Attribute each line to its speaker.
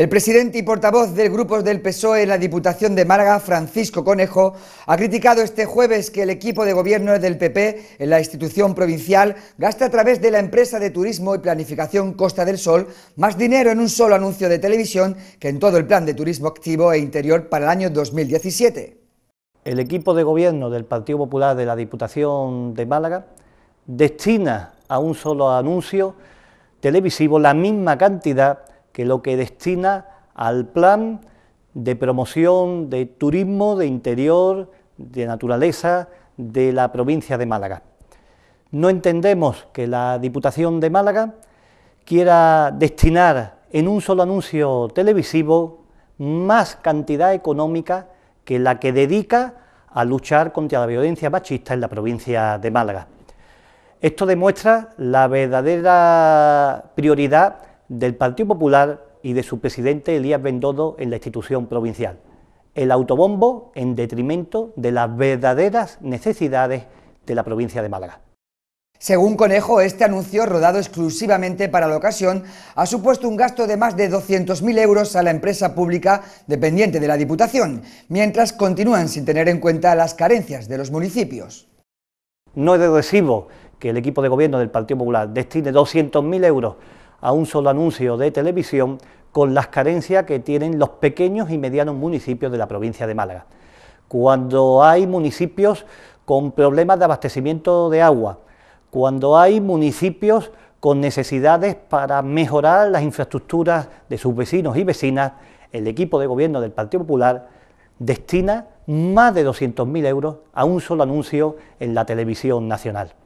Speaker 1: El presidente y portavoz del grupo del PSOE en la Diputación de Málaga, Francisco Conejo, ha criticado este jueves que el equipo de gobierno del PP en la institución provincial gasta a través de la empresa de turismo y planificación Costa del Sol más dinero en un solo anuncio de televisión que en todo el plan de turismo activo e interior para el año 2017.
Speaker 2: El equipo de gobierno del Partido Popular de la Diputación de Málaga destina a un solo anuncio televisivo la misma cantidad que lo que destina al plan de promoción de turismo, de interior, de naturaleza de la provincia de Málaga. No entendemos que la Diputación de Málaga quiera destinar en un solo anuncio televisivo más cantidad económica que la que dedica a luchar contra la violencia machista en la provincia de Málaga. Esto demuestra la verdadera prioridad del Partido Popular y de su presidente Elías Bendodo en la institución provincial. El autobombo en detrimento de las verdaderas necesidades de la provincia de Málaga.
Speaker 1: Según Conejo, este anuncio, rodado exclusivamente para la ocasión, ha supuesto un gasto de más de 200.000 euros a la empresa pública dependiente de la Diputación, mientras continúan sin tener en cuenta las carencias de los municipios.
Speaker 2: No es de recibo que el equipo de gobierno del Partido Popular destine 200.000 euros a un solo anuncio de televisión con las carencias que tienen los pequeños y medianos municipios de la provincia de Málaga. Cuando hay municipios con problemas de abastecimiento de agua, cuando hay municipios con necesidades para mejorar las infraestructuras de sus vecinos y vecinas, el equipo de gobierno del Partido Popular destina más de 200.000 euros a un solo anuncio en la televisión nacional.